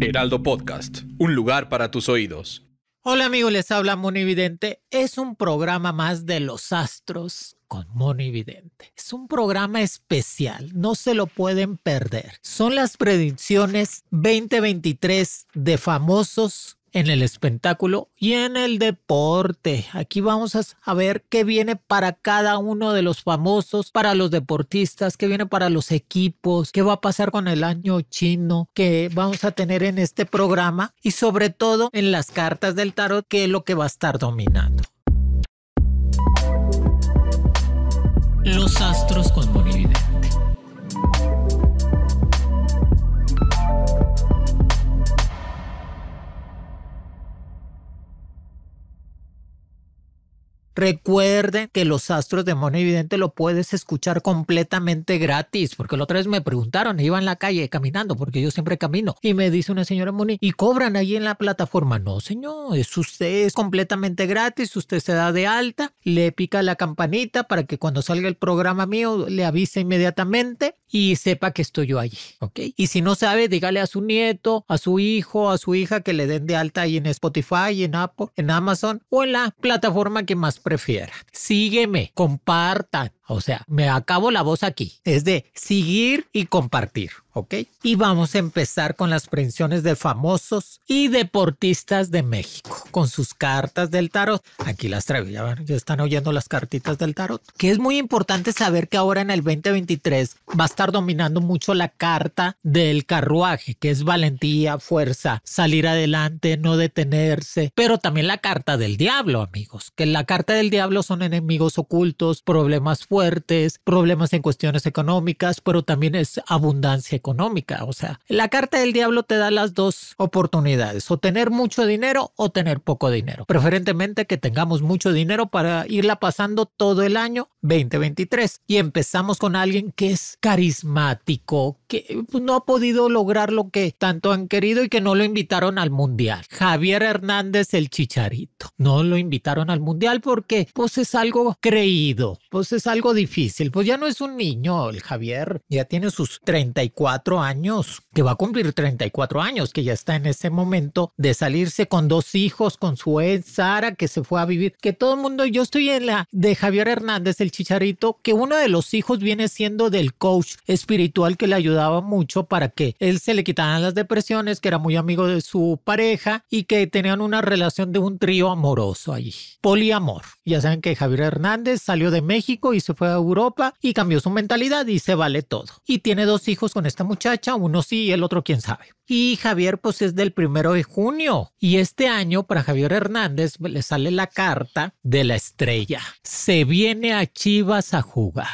Heraldo Podcast, un lugar para tus oídos. Hola amigos, les habla Moni Vidente. Es un programa más de los astros con Moni Vidente. Es un programa especial, no se lo pueden perder. Son las predicciones 2023 de famosos en el espectáculo y en el deporte. Aquí vamos a ver qué viene para cada uno de los famosos, para los deportistas, qué viene para los equipos, qué va a pasar con el año chino que vamos a tener en este programa y sobre todo en las cartas del tarot, qué es lo que va a estar dominando. Los astros con Bonivide. Recuerden que los astros de Mono Evidente lo puedes escuchar completamente gratis, porque la otra vez me preguntaron, iba en la calle caminando, porque yo siempre camino, y me dice una señora Moni, ¿y cobran ahí en la plataforma? No, señor, es usted, es completamente gratis, usted se da de alta, le pica la campanita para que cuando salga el programa mío le avise inmediatamente y sepa que estoy yo allí, ¿ok? Y si no sabe, dígale a su nieto, a su hijo, a su hija que le den de alta ahí en Spotify, en Apple, en Amazon o en la plataforma que más prefiera. Sígueme, compartan, o sea, me acabo la voz aquí. Es de seguir y compartir, ¿ok? Y vamos a empezar con las prensiones de famosos y deportistas de México, con sus cartas del tarot. Aquí las traigo, ya, van, ya están oyendo las cartitas del tarot. Que es muy importante saber que ahora en el 2023 va a estar dominando mucho la carta del carruaje, que es valentía, fuerza, salir adelante, no detenerse, pero también la carta del diablo, amigos, que la carta del diablo son enemigos ocultos, problemas fuertes, problemas en cuestiones económicas, pero también es abundancia económica. O sea, la carta del diablo te da las dos oportunidades, o tener mucho dinero o tener poco dinero. Preferentemente que tengamos mucho dinero para irla pasando todo el año 2023. Y empezamos con alguien que es carismático, que pues, no ha podido lograr lo que tanto han querido y que no lo invitaron al mundial. Javier Hernández el Chicharito. No lo invitaron al mundial porque pues es algo creído, pues es algo difícil. Pues ya no es un niño, el Javier ya tiene sus 34 años, que va a cumplir 34 años, que ya está en ese momento de salirse con dos hijos, con su ex Sara, que se fue a vivir, que todo el mundo, yo estoy en la de Javier Hernández, el chicharito, que uno de los hijos viene siendo del coach espiritual que le ayudaba mucho para que él se le quitaran las depresiones, que era muy amigo de su pareja y que tenían una relación de un trío amoroso ahí, poliamor. Ya saben que Javier Hernández salió de México y fue a Europa y cambió su mentalidad y se vale todo. Y tiene dos hijos con esta muchacha, uno sí y el otro quién sabe. Y Javier pues es del primero de junio. Y este año para Javier Hernández le sale la carta de la estrella. Se viene a Chivas a jugar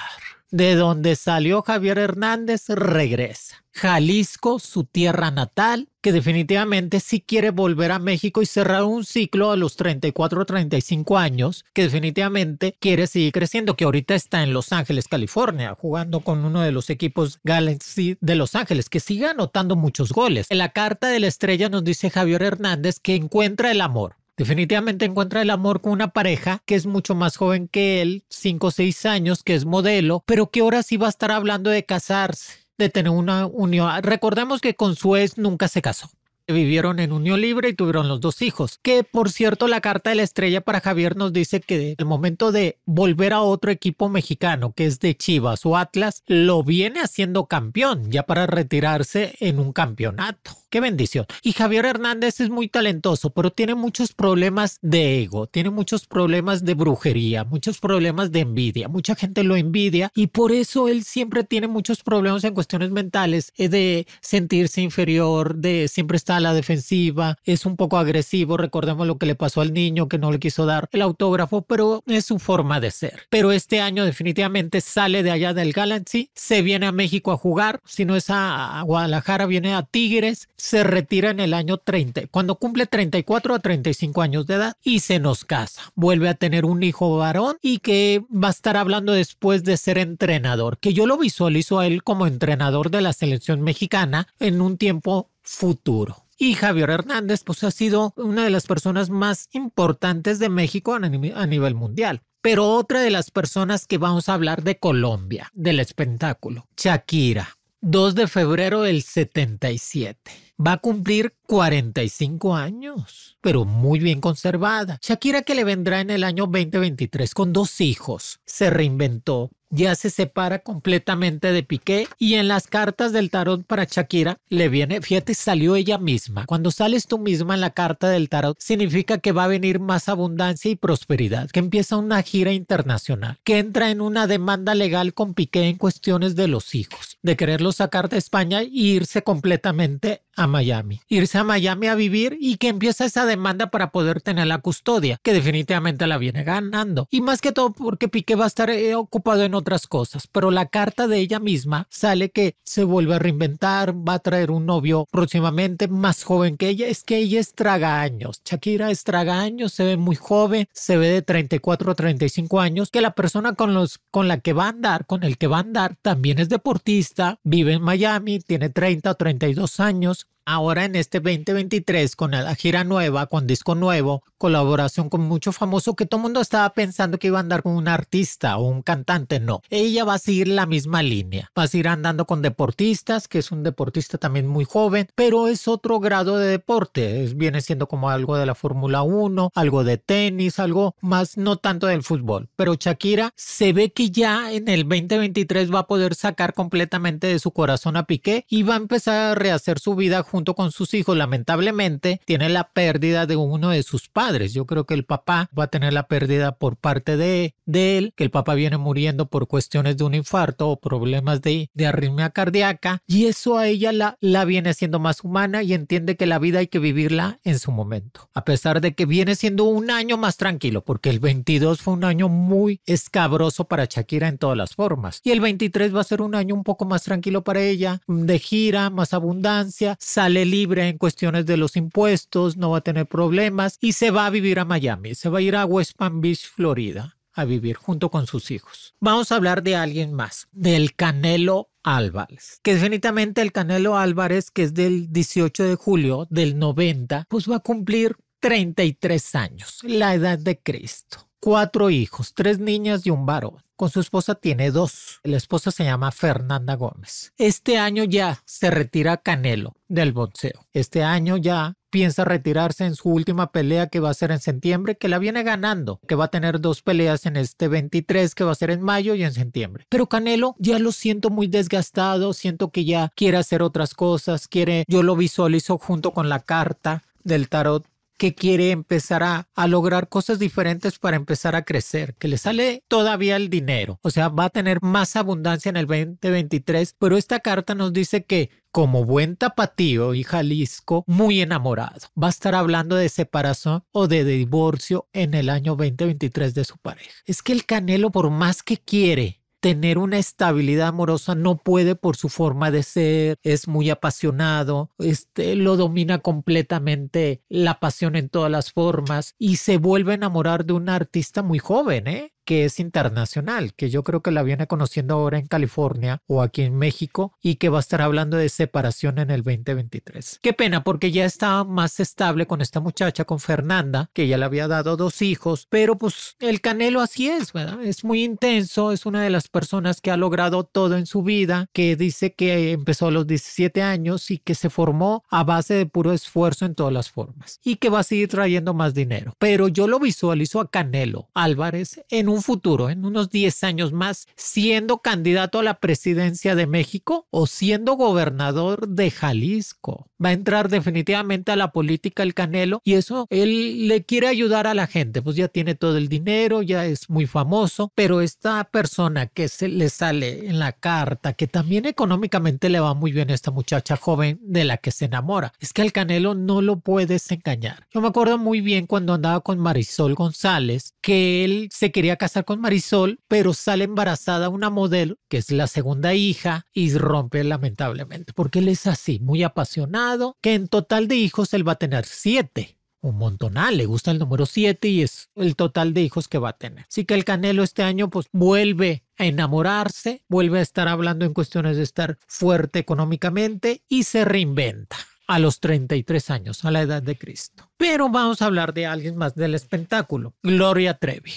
de donde salió Javier Hernández, regresa. Jalisco, su tierra natal, que definitivamente sí quiere volver a México y cerrar un ciclo a los 34 o 35 años, que definitivamente quiere seguir creciendo, que ahorita está en Los Ángeles, California, jugando con uno de los equipos Galaxy de Los Ángeles, que sigue anotando muchos goles. En la carta de la estrella nos dice Javier Hernández que encuentra el amor Definitivamente encuentra el amor con una pareja que es mucho más joven que él, 5 o 6 años, que es modelo, pero que ahora sí va a estar hablando de casarse, de tener una unión. Recordemos que con su ex nunca se casó vivieron en unión libre y tuvieron los dos hijos. Que por cierto, la carta de la estrella para Javier nos dice que el momento de volver a otro equipo mexicano, que es de Chivas o Atlas, lo viene haciendo campeón, ya para retirarse en un campeonato. Qué bendición. Y Javier Hernández es muy talentoso, pero tiene muchos problemas de ego, tiene muchos problemas de brujería, muchos problemas de envidia. Mucha gente lo envidia y por eso él siempre tiene muchos problemas en cuestiones mentales, eh, de sentirse inferior, de siempre estar la defensiva, es un poco agresivo, recordemos lo que le pasó al niño que no le quiso dar el autógrafo, pero es su forma de ser. Pero este año definitivamente sale de allá del Galaxy, se viene a México a jugar, si no es a, Guadalajara, viene a Tigres, se retira en el año 30, cuando cumple 34 a 35 años de edad y se nos casa. Vuelve a tener un hijo varón y que va a estar hablando después de ser entrenador, que yo lo visualizo a él como entrenador de la selección mexicana en un tiempo futuro. Y Javier Hernández, pues ha sido una de las personas más importantes de México a nivel mundial. Pero otra de las personas que vamos a hablar de Colombia, del espectáculo, Shakira, 2 de febrero del 77. Va a cumplir 45 años, pero muy bien conservada. Shakira que le vendrá en el año 2023 con dos hijos. Se reinventó, ya se separa completamente de Piqué y en las cartas del tarot para Shakira le viene, fíjate, salió ella misma. Cuando sales tú misma en la carta del tarot significa que va a venir más abundancia y prosperidad, que empieza una gira internacional, que entra en una demanda legal con Piqué en cuestiones de los hijos, de quererlos sacar de España e irse completamente a Miami, irse a Miami a vivir y que empieza esa demanda para poder tener la custodia, que definitivamente la viene ganando. Y más que todo porque Piqué va a estar eh, ocupado en otras cosas, pero la carta de ella misma sale que se vuelve a reinventar, va a traer un novio próximamente más joven que ella. Es que ella es años. Shakira estraga años, se ve muy joven, se ve de 34 a 35 años, que la persona con, los, con la que va a andar, con el que va a andar, también es deportista, vive en Miami, tiene 30 o 32 años, ahora en este 2023 con la gira nueva, con disco nuevo, colaboración con mucho famoso que todo el mundo estaba pensando que iba a andar con un artista o un cantante, no. Ella va a seguir la misma línea, va a seguir andando con deportistas, que es un deportista también muy joven, pero es otro grado de deporte, viene siendo como algo de la Fórmula 1, algo de tenis, algo más, no tanto del fútbol. Pero Shakira se ve que ya en el 2023 va a poder sacar completamente de su corazón a Piqué y va a empezar a rehacer su vida junto con sus hijos, lamentablemente, tiene la pérdida de uno de sus padres. Yo creo que el papá va a tener la pérdida por parte de, de él, que el papá viene muriendo por cuestiones de un infarto o problemas de, de arritmia cardíaca, y eso a ella la, la viene siendo más humana y entiende que la vida hay que vivirla en su momento, a pesar de que viene siendo un año más tranquilo, porque el 22 fue un año muy escabroso para Shakira en todas las formas, y el 23 va a ser un año un poco más tranquilo para ella, de gira, más abundancia, sale libre en cuestiones de los impuestos, no va a tener problemas y se va a vivir a Miami, se va a ir a West Palm Beach, Florida, a vivir junto con sus hijos. Vamos a hablar de alguien más, del Canelo Álvarez, que definitivamente el Canelo Álvarez, que es del 18 de julio del 90, pues va a cumplir 33 años, la edad de Cristo cuatro hijos, tres niñas y un varón. Con su esposa tiene dos. La esposa se llama Fernanda Gómez. Este año ya se retira Canelo del boxeo. Este año ya piensa retirarse en su última pelea que va a ser en septiembre, que la viene ganando, que va a tener dos peleas en este 23 que va a ser en mayo y en septiembre. Pero Canelo ya lo siento muy desgastado, siento que ya quiere hacer otras cosas, quiere, yo lo visualizo junto con la carta del tarot que quiere empezar a, lograr cosas diferentes para empezar a crecer, que le sale todavía el dinero, o sea, va a tener más abundancia en el 2023, pero esta carta nos dice que como buen tapatío y Jalisco, muy enamorado, va a estar hablando de separación o de divorcio en el año 2023 de su pareja. Es que el Canelo, por más que quiere, tener una estabilidad amorosa no puede por su forma de ser, es muy apasionado, este, lo domina completamente la pasión en todas las formas y se vuelve a enamorar de un artista muy joven, ¿eh? que es internacional, que yo creo que la viene conociendo ahora en California o aquí en México y que va a estar hablando de separación en el 2023. Qué pena, porque ya estaba más estable con esta muchacha, con Fernanda, que ya le había dado dos hijos, pero pues el Canelo así es, ¿verdad? Es muy intenso, es una de las personas que ha logrado todo en su vida, que dice que empezó a los 17 años y que se formó a base de puro esfuerzo en todas las formas y que va a seguir trayendo más dinero. Pero yo lo visualizo a Canelo Álvarez en un futuro, en unos 10 años más, siendo candidato a la presidencia de México o siendo gobernador de Jalisco. Va a entrar definitivamente a la política el Canelo y eso él le quiere ayudar a la gente, pues ya tiene todo el dinero, ya es muy famoso, pero esta persona que se le sale en la carta, que también económicamente le va muy bien a esta muchacha joven de la que se enamora, es que al Canelo no lo puedes engañar. Yo me acuerdo muy bien cuando andaba con Marisol González que él se quería casar con Marisol, pero sale embarazada una modelo, que es la segunda hija, y rompe lamentablemente, porque él es así, muy apasionado, que en total de hijos él va a tener siete un montonal, le gusta el número siete y es el total de hijos que va a tener. Así que el Canelo este año pues vuelve a enamorarse, vuelve a estar hablando en cuestiones de estar fuerte económicamente y se reinventa a los 33 años, a la edad de Cristo. Pero vamos a hablar de alguien más del espectáculo, Gloria Trevi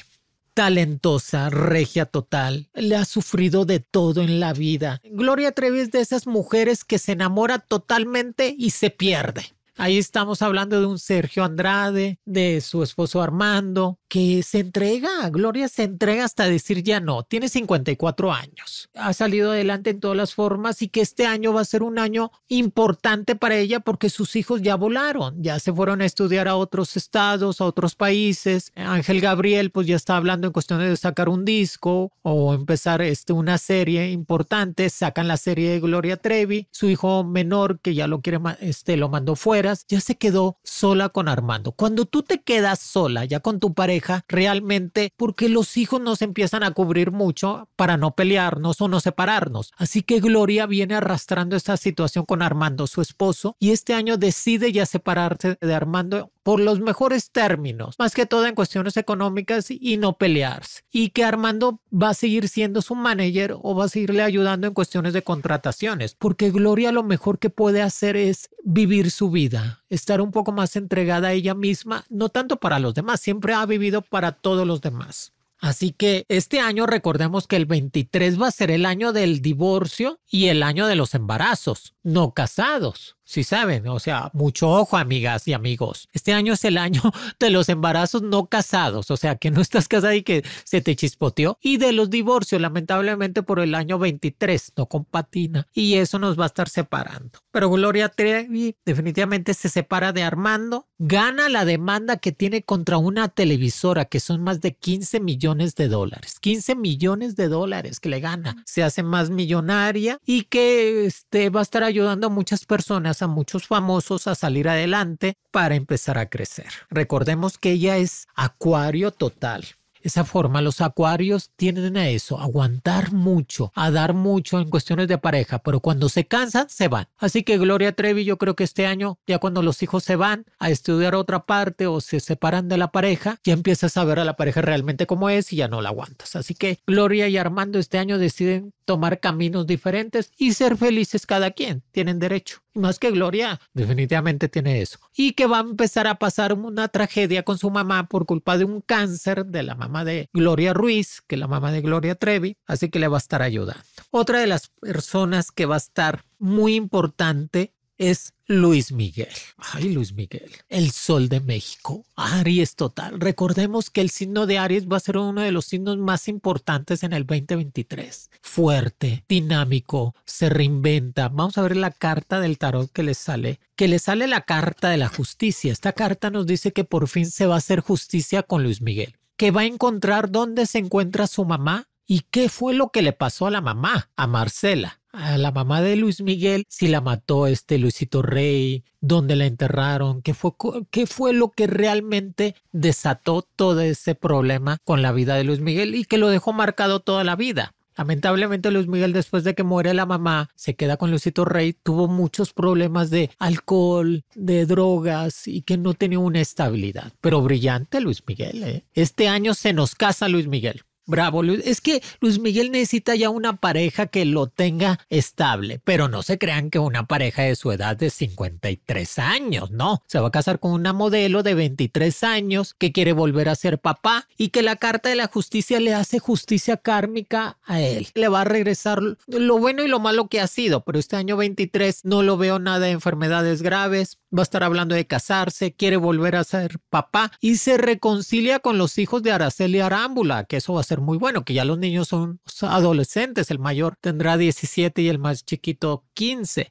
talentosa, regia total, le ha sufrido de todo en la vida. Gloria Trevi es de esas mujeres que se enamora totalmente y se pierde. Ahí estamos hablando de un Sergio Andrade, de su esposo Armando, que se entrega, Gloria se entrega hasta decir ya no, tiene 54 años, ha salido adelante en todas las formas y que este año va a ser un año importante para ella porque sus hijos ya volaron, ya se fueron a estudiar a otros estados, a otros países. Ángel Gabriel pues ya está hablando en cuestiones de sacar un disco o empezar este, una serie importante, sacan la serie de Gloria Trevi, su hijo menor que ya lo quiere, este, lo mandó fuera ya se quedó sola con Armando. Cuando tú te quedas sola ya con tu pareja, realmente porque los hijos nos empiezan a cubrir mucho para no pelearnos o no separarnos. Así que Gloria viene arrastrando esta situación con Armando, su esposo, y este año decide ya separarse de Armando por los mejores términos, más que todo en cuestiones económicas y no pelearse. Y que Armando va a seguir siendo su manager o va a seguirle ayudando en cuestiones de contrataciones, porque Gloria lo mejor que puede hacer es vivir su vida estar un poco más entregada a ella misma, no tanto para los demás, siempre ha vivido para todos los demás. Así que este año recordemos que el 23 va a ser el año del divorcio y el año de los embarazos, no casados. Sí saben, o sea, mucho ojo amigas y amigos. Este año es el año de los embarazos no casados, o sea, que no estás casada y que se te chispoteó. Y de los divorcios, lamentablemente por el año 23, no compatina. Y eso nos va a estar separando. Pero Gloria Trevi definitivamente se separa de Armando, gana la demanda que tiene contra una televisora, que son más de 15 millones de dólares. 15 millones de dólares que le gana. Se hace más millonaria y que este, va a estar ayudando a muchas personas a muchos famosos a salir adelante para empezar a crecer. Recordemos que ella es acuario total. Esa forma, los acuarios tienden a eso, aguantar mucho, a dar mucho en cuestiones de pareja, pero cuando se cansan, se van. Así que Gloria Trevi, yo creo que este año, ya cuando los hijos se van a estudiar otra parte o se separan de la pareja, ya empiezas a ver a la pareja realmente cómo es y ya no la aguantas. Así que Gloria y Armando este año deciden tomar caminos diferentes y ser felices cada quien, tienen derecho. Más que Gloria, definitivamente tiene eso. Y que va a empezar a pasar una tragedia con su mamá por culpa de un cáncer de la mamá de Gloria Ruiz, que es la mamá de Gloria Trevi, así que le va a estar ayudando. Otra de las personas que va a estar muy importante es Luis Miguel. Ay, Luis Miguel. El sol de México. Aries total. Recordemos que el signo de Aries va a ser uno de los signos más importantes en el 2023. Fuerte, dinámico, se reinventa. Vamos a ver la carta del tarot que le sale. Que le sale la carta de la justicia. Esta carta nos dice que por fin se va a hacer justicia con Luis Miguel. Que va a encontrar dónde se encuentra su mamá y qué fue lo que le pasó a la mamá, a Marcela a la mamá de Luis Miguel, si la mató este Luisito Rey, dónde la enterraron, qué fue, qué fue lo que realmente desató todo ese problema con la vida de Luis Miguel y que lo dejó marcado toda la vida. Lamentablemente Luis Miguel después de que muere la mamá se queda con Luisito Rey, tuvo muchos problemas de alcohol, de drogas y que no tenía una estabilidad. Pero brillante Luis Miguel. ¿eh? Este año se nos casa Luis Miguel. Bravo, es que Luis Miguel necesita ya una pareja que lo tenga estable, pero no se crean que una pareja de su edad de 53 años, no. Se va a casar con una modelo de 23 años que quiere volver a ser papá y que la carta de la justicia le hace justicia kármica a él. Le va a regresar lo bueno y lo malo que ha sido, pero este año 23 no lo veo nada de enfermedades graves, va a estar hablando de casarse, quiere volver a ser papá y se reconcilia con los hijos de Araceli Arámbula, que eso va a ser muy bueno, que ya los niños son adolescentes, el mayor tendrá 17 y el más chiquito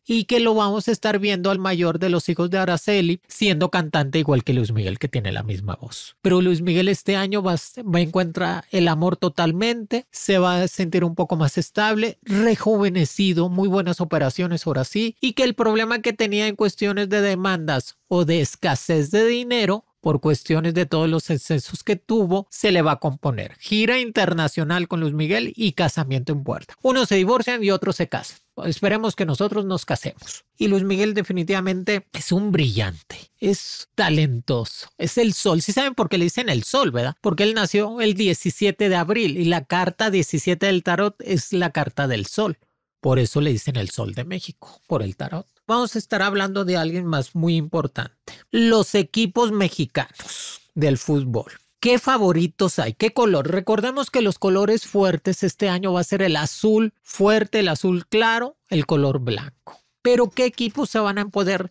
y que lo vamos a estar viendo al mayor de los hijos de Araceli siendo cantante igual que Luis Miguel que tiene la misma voz. Pero Luis Miguel este año va, va a encontrar el amor totalmente, se va a sentir un poco más estable, rejuvenecido, muy buenas operaciones ahora sí y que el problema que tenía en cuestiones de demandas o de escasez de dinero por cuestiones de todos los excesos que tuvo, se le va a componer. Gira internacional con Luis Miguel y casamiento en puerta. Unos se divorcian y otros se casan. Esperemos que nosotros nos casemos. Y Luis Miguel definitivamente es un brillante, es talentoso, es el sol. Si saben por qué le dicen el sol, ¿verdad? Porque él nació el 17 de abril y la carta 17 del tarot es la carta del sol. Por eso le dicen el sol de México, por el tarot. Vamos a estar hablando de alguien más muy importante, los equipos mexicanos del fútbol. ¿Qué favoritos hay? ¿Qué color? Recordemos que los colores fuertes este año va a ser el azul fuerte, el azul claro, el color blanco. Pero ¿qué equipos se van a poder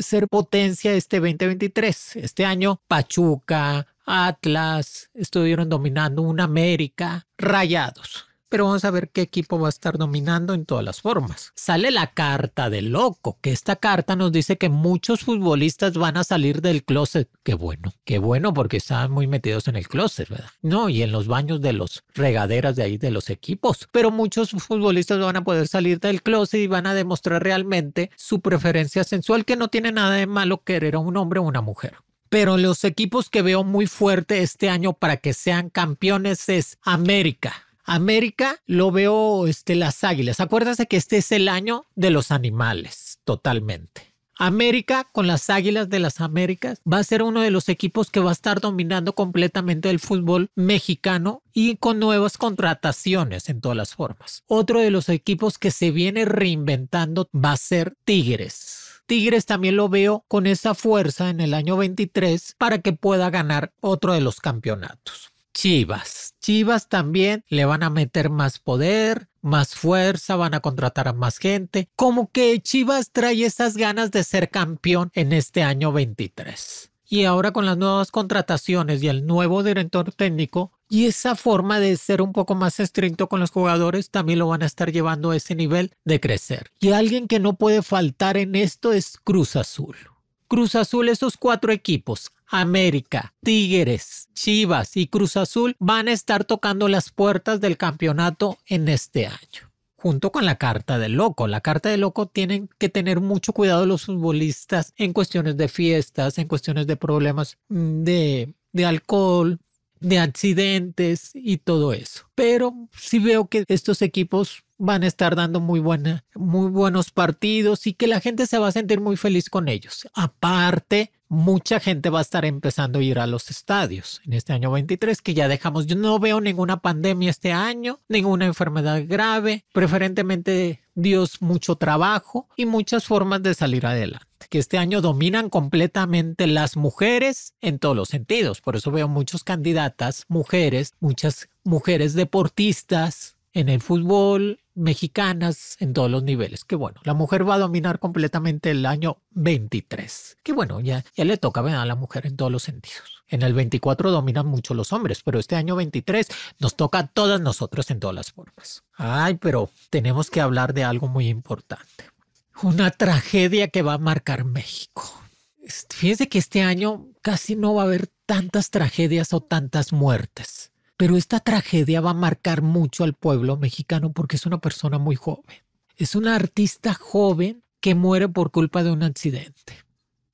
ser potencia este 2023? Este año Pachuca, Atlas estuvieron dominando un América, Rayados pero vamos a ver qué equipo va a estar dominando en todas las formas. Sale la carta de loco, que esta carta nos dice que muchos futbolistas van a salir del closet. Qué bueno, qué bueno porque estaban muy metidos en el closet, ¿verdad? No, y en los baños de los regaderas de ahí de los equipos. Pero muchos futbolistas van a poder salir del closet y van a demostrar realmente su preferencia sensual, que no tiene nada de malo querer a un hombre o una mujer. Pero los equipos que veo muy fuerte este año para que sean campeones es América, América lo veo este, las águilas. Acuérdense que este es el año de los animales, totalmente. América con las Águilas de las Américas va a ser uno de los equipos que va a estar dominando completamente el fútbol mexicano y con nuevas contrataciones en todas las formas. Otro de los equipos que se viene reinventando va a ser Tigres. Tigres también lo veo con esa fuerza en el año 23 para que pueda ganar otro de los campeonatos. Chivas. Chivas también le van a meter más poder, más fuerza, van a contratar a más gente. Como que Chivas trae esas ganas de ser campeón en este año 23. Y ahora con las nuevas contrataciones y el nuevo director técnico, y esa forma de ser un poco más estricto con los jugadores también lo van a estar llevando a ese nivel de crecer. Y alguien que no puede faltar en esto es Cruz Azul. Cruz Azul, esos cuatro equipos, América, Tigres, Chivas y Cruz Azul van a estar tocando las puertas del campeonato en este año. Junto con la carta del loco. La carta del loco tienen que tener mucho cuidado los futbolistas en cuestiones de fiestas, en cuestiones de problemas mm, de, de alcohol, de accidentes y todo eso. Pero sí veo que estos equipos van a estar dando muy, buena, muy buenos partidos y que la gente se va a sentir muy feliz con ellos. Aparte, mucha gente va a estar empezando a ir a los estadios en este año 23 que ya dejamos. Yo no veo ninguna pandemia este año, ninguna enfermedad grave, preferentemente Dios mucho trabajo y muchas formas de salir adelante que este año dominan completamente las mujeres en todos los sentidos. Por eso veo muchas candidatas, mujeres, muchas mujeres deportistas en el fútbol, mexicanas en todos los niveles. Que bueno, la mujer va a dominar completamente el año 23. Qué bueno, ya, ya le toca a la mujer en todos los sentidos. En el 24 dominan mucho los hombres, pero este año 23 nos toca a todas nosotros en todas las formas. Ay, pero tenemos que hablar de algo muy importante una tragedia que va a marcar México. Este, fíjense que este año casi no va a haber tantas tragedias o tantas muertes, pero esta tragedia va a marcar mucho al pueblo mexicano porque es una persona muy joven. Es una artista joven que muere por culpa de un accidente,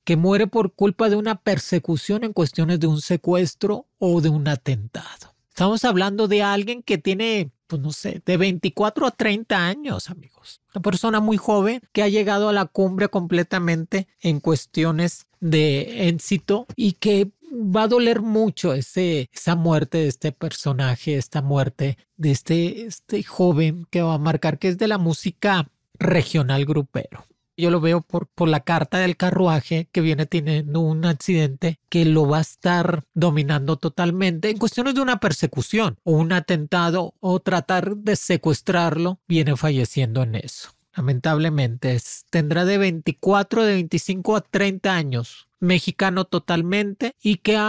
que muere por culpa de una persecución en cuestiones de un secuestro o de un atentado. Estamos hablando de alguien que tiene pues, no sé, de 24 a 30 años, amigos. Una persona muy joven que ha llegado a la cumbre completamente en cuestiones de éxito y que va a doler mucho esa muerte de este personaje, esta muerte de este, este joven que va a marcar que es de la música regional grupero. Yo lo veo por, por la carta del carruaje que viene teniendo un accidente que lo va a estar dominando totalmente en cuestiones de una persecución o un atentado o tratar de secuestrarlo, viene falleciendo en eso. Lamentablemente, tendrá de 24, de 25 a 30 años, mexicano totalmente y que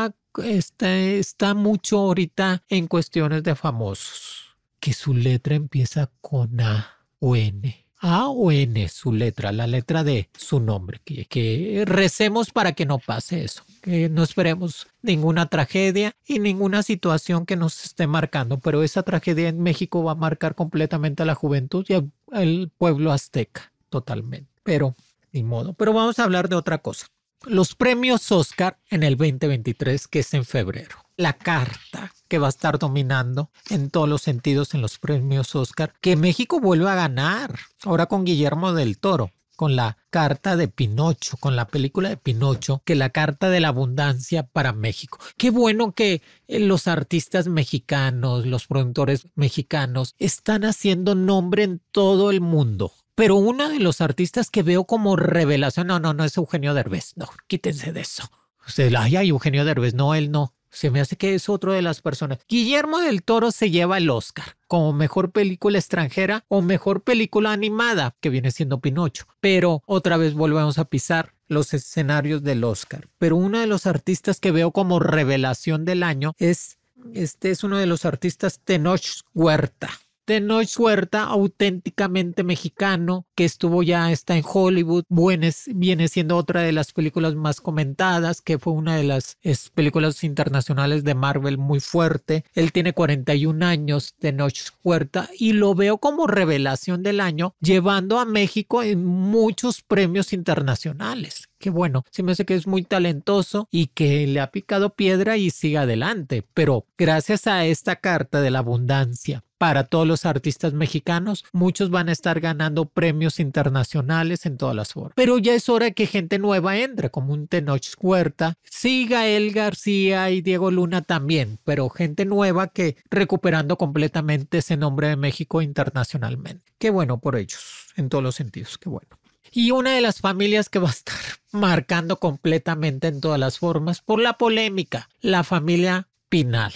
está, está mucho ahorita en cuestiones de famosos, que su letra empieza con A o N a o N, su letra, la letra de su nombre, que, recemos para que no pase eso, que no esperemos ninguna tragedia y ninguna situación que nos esté marcando, pero esa tragedia en México va a marcar completamente a la juventud y al pueblo azteca, totalmente, pero ni modo, pero vamos a hablar de otra cosa los premios Oscar en el 2023, que es en febrero. La carta que va a estar dominando en todos los sentidos en los premios Oscar, que México vuelve a ganar, ahora con Guillermo del Toro con la carta de Pinocho, con la película de Pinocho, que la carta de la abundancia para México. Qué bueno que eh, los artistas mexicanos, los productores mexicanos, están haciendo nombre en todo el mundo. Pero uno de los artistas que veo como revelación, no, no, no es Eugenio Derbez, no, quítense de eso. Usted, ay, ay, Eugenio Derbez, no, él no. Se me hace que es otro de las personas. Guillermo del Toro se lleva el Oscar como mejor película extranjera o mejor película animada, que viene siendo Pinocho. Pero otra vez volvemos a pisar los escenarios del Oscar. Pero uno de los artistas que veo como revelación del año es, este es uno de los artistas Tenoch Huerta. Tenoch Huerta, auténticamente mexicano, que estuvo ya, está en Hollywood, viene siendo otra de las películas más comentadas, que fue una de las películas internacionales de Marvel muy fuerte. Él tiene 41 años, Tenoch Huerta, y lo veo como revelación del año, llevando a México en muchos premios internacionales que bueno, se me hace que es muy talentoso y que le ha picado piedra y sigue adelante. Pero gracias a esta carta de la abundancia, para todos los artistas mexicanos. Muchos van a estar ganando premios internacionales en todas las formas. Pero ya es hora que gente nueva entre, como un Tenoch Huerta. Sí, García y Diego Luna también, pero gente nueva que recuperando completamente ese nombre de México internacionalmente. Qué bueno por ellos, en todos los sentidos, qué bueno. Y una de las familias que va a estar marcando completamente en todas las formas por la polémica, la familia Pinal.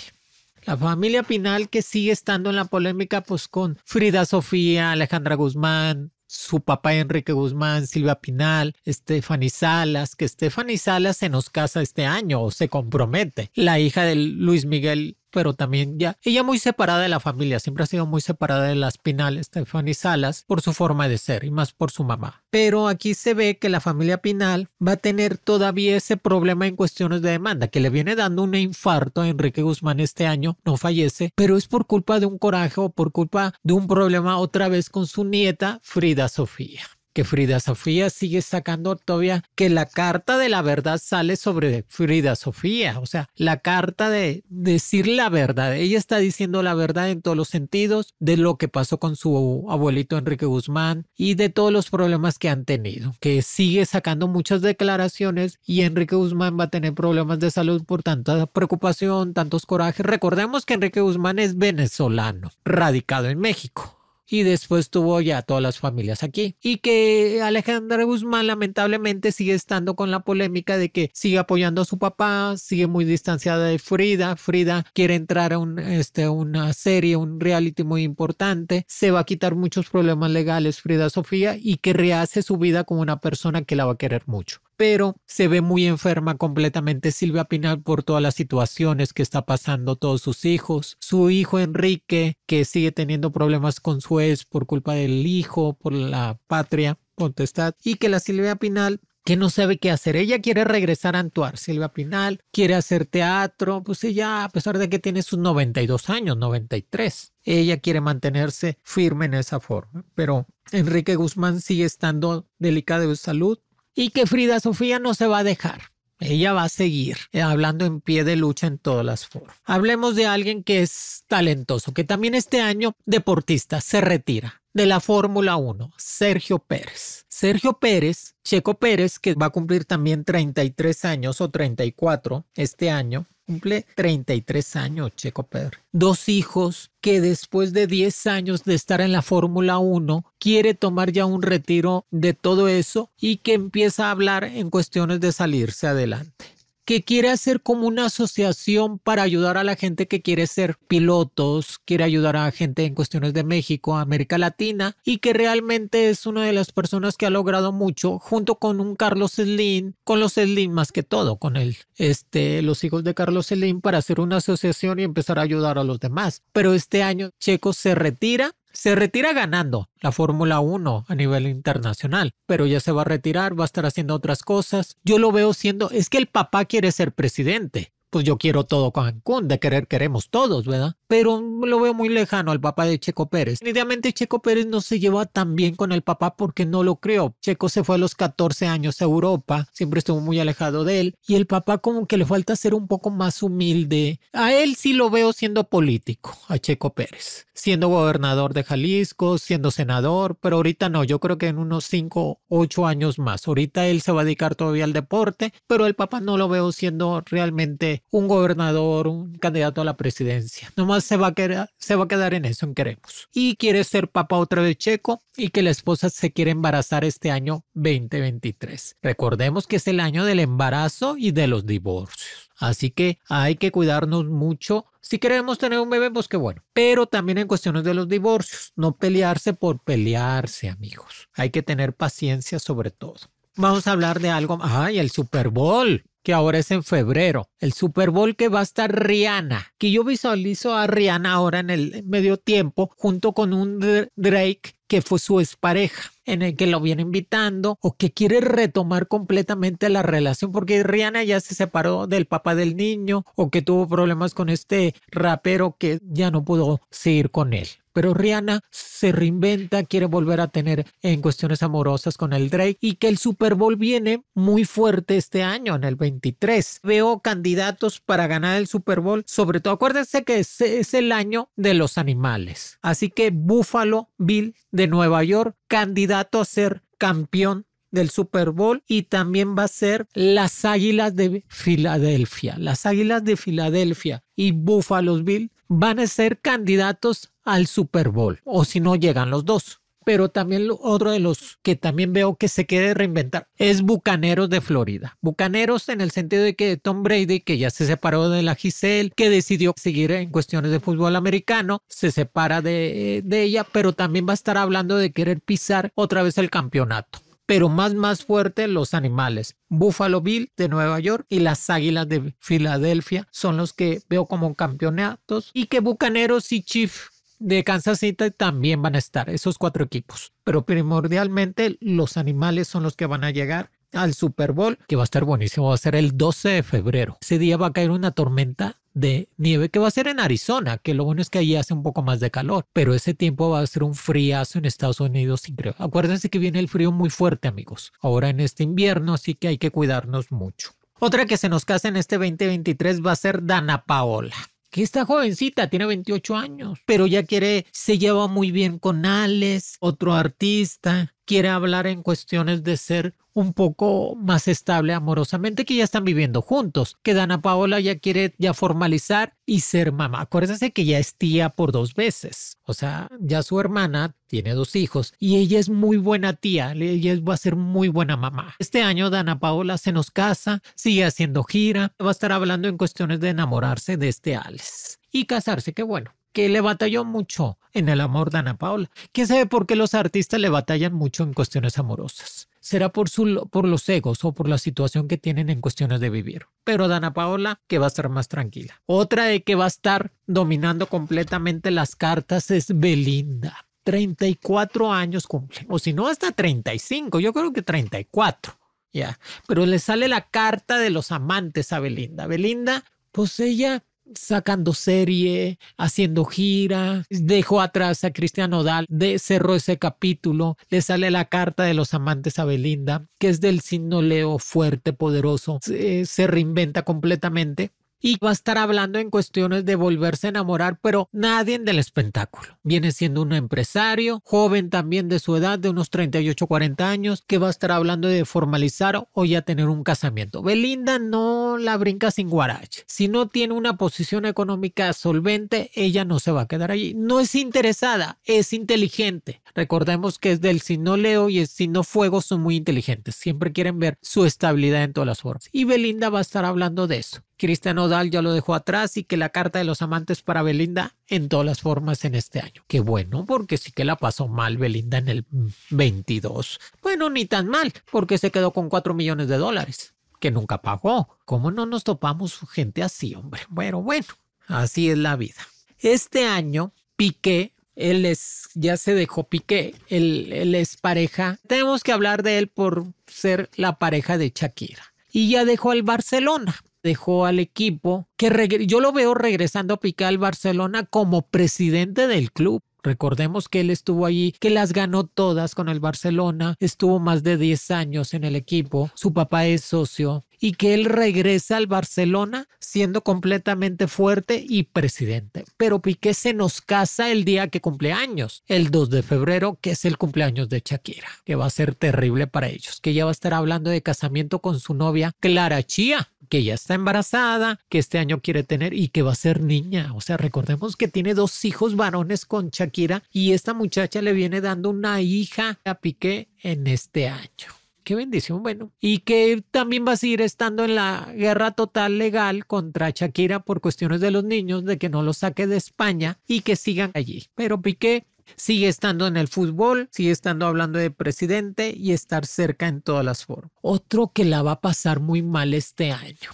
La familia Pinal que sigue estando en la polémica pues con Frida Sofía, Alejandra Guzmán, su papá Enrique Guzmán, Silvia Pinal, Stephanie Salas, que Stephanie Salas se nos casa este año o se compromete. La hija de Luis Miguel pero también ya. Ella muy separada de la familia, siempre ha sido muy separada de las Pinal, Stephanie Salas, por su forma de ser y más por su mamá. Pero aquí se ve que la familia Pinal va a tener todavía ese problema en cuestiones de demanda, que le viene dando un infarto a Enrique Guzmán este año, no fallece, pero es por culpa de un coraje o por culpa de un problema otra vez con su nieta Frida Sofía que Frida Sofía sigue sacando todavía que la carta de la verdad sale sobre Frida Sofía, o sea, la carta de decir la verdad. Ella está diciendo la verdad en todos los sentidos de lo que pasó con su abuelito Enrique Guzmán y de todos los problemas que han tenido, que sigue sacando muchas declaraciones y Enrique Guzmán va a tener problemas de salud por tanta preocupación, tantos corajes. Recordemos que Enrique Guzmán es venezolano, radicado en México y después tuvo ya todas las familias aquí. Y que Alejandra Guzmán lamentablemente sigue estando con la polémica de que sigue apoyando a su papá, sigue muy distanciada de Frida. Frida quiere entrar a este, una serie, un reality muy importante. Se va a quitar muchos problemas legales Frida Sofía y que rehace su vida como una persona que la va a querer mucho pero se ve muy enferma completamente Silvia Pinal por todas las situaciones que está pasando todos sus hijos, su hijo Enrique, que sigue teniendo problemas con su ex por culpa del hijo, por la patria, contestad y que la Silvia Pinal que no sabe qué hacer. Ella quiere regresar a actuar, Silvia Pinal, quiere hacer teatro, pues ella, a pesar de que tiene sus 92 años, 93, ella quiere mantenerse firme en esa forma. Pero Enrique Guzmán sigue estando delicado de salud, y que Frida Sofía no se va a dejar. Ella va a seguir eh, hablando en pie de lucha en todas las formas. Hablemos de alguien que es talentoso, que también este año deportista se retira de la Fórmula 1, Sergio Pérez. Sergio Pérez, Checo Pérez, que va a cumplir también 33 años o 34 este año, cumple 33 años, Checo Pérez. Dos hijos que después de 10 años de estar en la Fórmula 1 quiere tomar ya un retiro de todo eso y que empieza a hablar en cuestiones de salirse adelante que quiere hacer como una asociación para ayudar a la gente que quiere ser pilotos, quiere ayudar a gente en cuestiones de México, América Latina, y que realmente es una de las personas que ha logrado mucho, junto con un Carlos Slim, con los Slim más que todo, con el, este, los hijos de Carlos Slim, para hacer una asociación y empezar a ayudar a los demás. Pero este año Checo se retira se retira ganando la Fórmula 1 a nivel internacional, pero ya se va a retirar, va a estar haciendo otras cosas. Yo lo veo siendo, es que el papá quiere ser presidente. Pues yo quiero todo Cancún, de querer queremos todos, ¿verdad? pero lo veo muy lejano al papá de Checo Pérez. Idealmente Checo Pérez no se lleva tan bien con el papá porque no lo creó. Checo se fue a los 14 años a Europa, siempre estuvo muy alejado de él y el papá como que le falta ser un poco más humilde. A él sí lo veo siendo político, a Checo Pérez, siendo gobernador de Jalisco, siendo senador, pero ahorita no, yo creo que en unos 5, 8 años más. Ahorita él se va a dedicar todavía al deporte, pero el papá no lo veo siendo realmente un gobernador, un candidato a la presidencia. Nomás se va, a quedar, se va a quedar en eso, en queremos. Y quiere ser papá otra vez checo y que la esposa se quiere embarazar este año 2023. Recordemos que es el año del embarazo y de los divorcios. Así que hay que cuidarnos mucho si queremos tener un bebé, pues qué bueno. Pero también en cuestiones de los divorcios, no pelearse por pelearse, amigos. Hay que tener paciencia sobre todo. Vamos a hablar de algo. ¡Ay, el Super Bowl! que ahora es en febrero. El Super Bowl que va a estar Rihanna, que yo visualizo a Rihanna ahora en el medio tiempo junto con un Drake que fue su expareja, en el que lo viene invitando o que quiere retomar completamente la relación porque Rihanna ya se separó del papá del niño o que tuvo problemas con este rapero que ya no pudo seguir con él pero Rihanna se reinventa, quiere volver a tener en cuestiones amorosas con el Drake y que el Super Bowl viene muy fuerte este año, en el 23. Veo candidatos para ganar el Super Bowl, sobre todo acuérdense que es, es el año de los animales. Así que Buffalo Bill de Nueva York, candidato a ser campeón del Super Bowl y también va a ser las Águilas de Filadelfia. Las Águilas de Filadelfia y Buffalo Bill van a ser candidatos al Super Bowl o si no llegan los dos. Pero también otro de los que también veo que se quiere reinventar es Bucaneros de Florida. Bucaneros en el sentido de que Tom Brady, que ya se separó de la Giselle, que decidió seguir en cuestiones de fútbol americano, se separa de, ella, pero también va a estar hablando de querer pisar otra vez el campeonato pero más más fuerte los animales. Buffalo Bill de Nueva York y las Águilas de Filadelfia son los que veo como campeonatos y que Bucaneros y Chief de Kansas City también van a estar esos cuatro equipos. Pero primordialmente los animales son los que van a llegar al Super Bowl, que va a estar buenísimo. Va a ser el 12 de febrero. Ese día va a caer una tormenta de nieve que va a ser en Arizona, que lo bueno es que allí hace un poco más de calor, pero ese tiempo va a ser un fríazo en Estados Unidos increíble. Acuérdense que viene el frío muy fuerte, amigos, ahora en este invierno, sí que hay que cuidarnos mucho. Otra que se nos casa en este 2023 va a ser Dana Paola que esta jovencita tiene 28 años, pero ya quiere, se lleva muy bien con Alex, otro artista, quiere hablar en cuestiones de ser un poco más estable amorosamente, que ya están viviendo juntos, que Dana Paola ya quiere ya formalizar y ser mamá. Acuérdense que ya es tía por dos veces, o sea, ya su hermana tiene dos hijos y ella es muy buena tía, ella va a ser muy buena mamá. Este año Dana Paola se nos casa, sigue haciendo gira, va a estar hablando en cuestiones de enamorarse de este Alex y casarse, Qué bueno, que le batalló mucho en el amor de Ana Paula. ¿Quién sabe por qué los artistas le batallan mucho en cuestiones amorosas? Será por, su, por los egos o por la situación que tienen en cuestiones de vivir. Pero Dana Paola que va a estar más tranquila. Otra de que va a estar dominando completamente las cartas es Belinda. 34 años cumple, o si no, hasta 35, yo creo que 34, ya. Pero le sale la carta de los amantes a Belinda. Belinda, pues ella sacando serie, haciendo gira, dejó atrás a Cristiano Odal, cerró ese capítulo, le sale la carta de los amantes a Belinda, que es del signo Leo fuerte, poderoso, se reinventa completamente y va a estar hablando en cuestiones de volverse a enamorar, pero nadie del espectáculo. Viene siendo un empresario, joven también de su edad, de unos 38, 40 años, que va a estar hablando de formalizar o ya tener un casamiento. Belinda no la brinca sin guarache. Si no tiene una posición económica solvente, ella no se va a quedar allí. No es interesada, es inteligente. Recordemos que es del signo Leo y el signo Fuego son muy inteligentes. Siempre quieren ver su estabilidad en todas las formas. Y Belinda va a estar hablando de eso. Cristian Odal ya lo dejó atrás y que la carta de los amantes para Belinda en todas las formas en este año. Qué bueno, porque sí que la pasó mal Belinda en el 22. Bueno, ni tan mal, porque se quedó con 4 millones de dólares, que nunca pagó. ¿Cómo no nos topamos gente así, hombre? Bueno, bueno, así es la vida. Este año, Piqué él es, ya se dejó Piqué, él, él, es pareja. Tenemos que hablar de él por ser la pareja de Shakira. Y ya dejó el Barcelona dejó al equipo, que yo lo veo regresando a picar al Barcelona como presidente del club. Recordemos que él estuvo allí, que las ganó todas con el Barcelona, estuvo más de 10 años en el equipo, su papá es socio, y que él regresa al Barcelona siendo completamente fuerte y presidente. Pero Piqué se nos casa el día que cumple años, el 2 de febrero, que es el cumpleaños de Shakira, que va a ser terrible para ellos, que ya va a estar hablando de casamiento con su novia Clara Chía, que ya está embarazada, que este año quiere tener y que va a ser niña. O sea, recordemos que tiene dos hijos varones con Shakira y esta muchacha le viene dando una hija a Piqué en este año qué bendición, bueno. Y que también va a seguir estando en la guerra total legal contra Shakira por cuestiones de los niños, de que no los saque de España y que sigan allí. Pero Piqué sigue estando en el fútbol, sigue estando hablando de presidente y estar cerca en todas las formas. Otro que la va a pasar muy mal este año,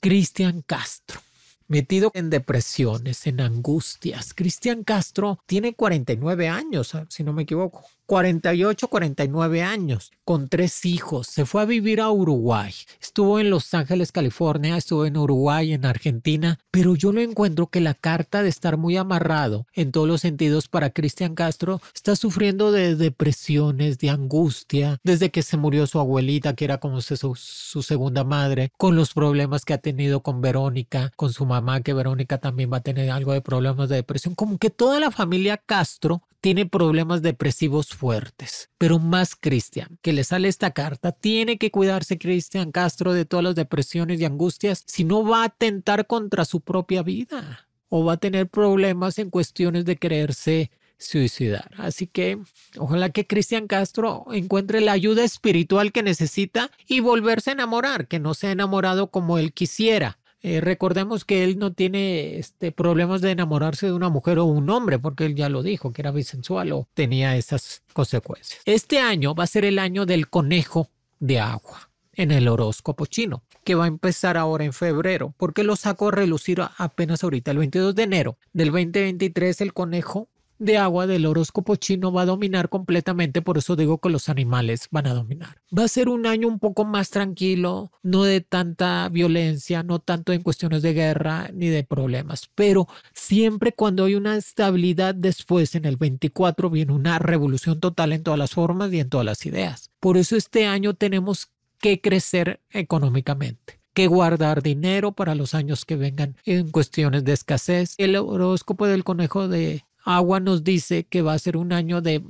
Cristian Castro metido en depresiones, en angustias. Cristian Castro tiene 49 años, ah, si no me equivoco. 48, 49 años, con tres hijos. Se fue a vivir a Uruguay. Estuvo en Los Ángeles, California, estuvo en Uruguay, en Argentina, pero yo no encuentro que la carta de estar muy amarrado en todos los sentidos para Cristian Castro está sufriendo de depresiones, de angustia, desde que se murió su abuelita, que era como su, su segunda madre, con los problemas que ha tenido con Verónica, con su mamá, que Verónica también va a tener algo de problemas de depresión, como que toda la familia Castro tiene problemas depresivos fuertes. Pero más Cristian, que le sale esta carta, tiene que cuidarse Cristian Castro de todas las depresiones y angustias, si no va a atentar contra su propia vida o va a tener problemas en cuestiones de quererse suicidar. Así que ojalá que Cristian Castro encuentre la ayuda espiritual que necesita y volverse a enamorar, que no se ha enamorado como él quisiera. Eh, recordemos que él no tiene este, problemas de enamorarse de una mujer o un hombre, porque él ya lo dijo, que era bisexual o tenía esas consecuencias. Este año va a ser el año del conejo de agua en el horóscopo chino, que va a empezar ahora en febrero, porque lo sacó a relucir apenas ahorita, el 22 de enero del 2023, el conejo de agua del horóscopo chino va a dominar completamente, por eso digo que los animales van a dominar. Va a ser un año un poco más tranquilo, no de tanta violencia, no tanto en cuestiones de guerra ni de problemas, pero siempre cuando hay una estabilidad después en el 24 viene una revolución total en todas las formas y en todas las ideas. Por eso este año tenemos que crecer económicamente que guardar dinero para los años que vengan en cuestiones de escasez. El horóscopo del conejo de Agua nos dice que va a ser un año de,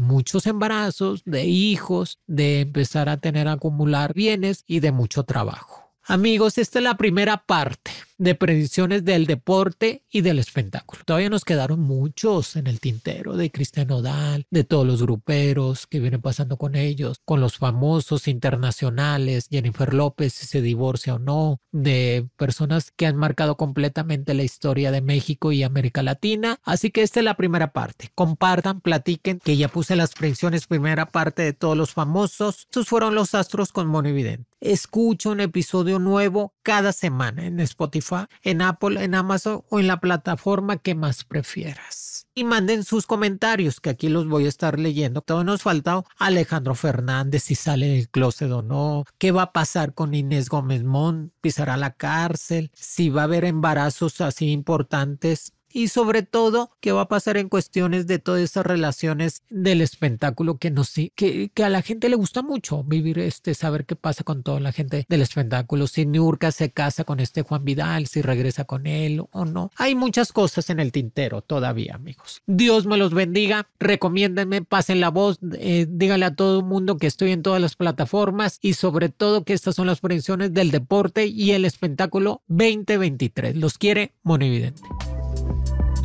muchos embarazos, de hijos, de empezar a tener a acumular bienes y de mucho trabajo. Amigos, esta es la primera parte de predicciones del deporte y del espectáculo. Todavía nos quedaron muchos en el tintero de Cristian Odal, de todos los gruperos que vienen pasando con ellos, con los famosos internacionales, Jennifer López, si se divorcia o no, de personas que han marcado completamente la historia de México y América Latina. Así que esta es la primera parte. Compartan, platiquen, que ya puse las predicciones primera parte de todos los famosos. Estos fueron los astros con Monividente. escucho un episodio nuevo cada semana en Spotify en Apple, en Amazon o en la plataforma que más prefieras. Y manden sus comentarios, que aquí los voy a estar leyendo. Todo nos falta Alejandro Fernández, si sale del closet o no, qué va a pasar con Inés Gómez Mont, pisará la cárcel, si va a haber embarazos así importantes y sobre todo qué va a pasar en cuestiones de todas esas relaciones del espectáculo que nos que, que a la gente le gusta mucho vivir este saber qué pasa con toda la gente del espectáculo si Nurka se casa con este Juan Vidal si regresa con él o no hay muchas cosas en el tintero todavía amigos Dios me los bendiga recomiéndenme pasen la voz eh, díganle a todo el mundo que estoy en todas las plataformas y sobre todo que estas son las previsiones del deporte y el espectáculo 2023 los quiere Monividente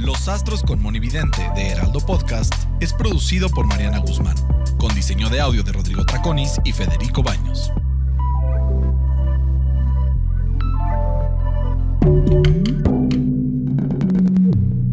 los Astros con Monividente de Heraldo Podcast es producido por Mariana Guzmán, con diseño de audio de Rodrigo Traconis y Federico Baños.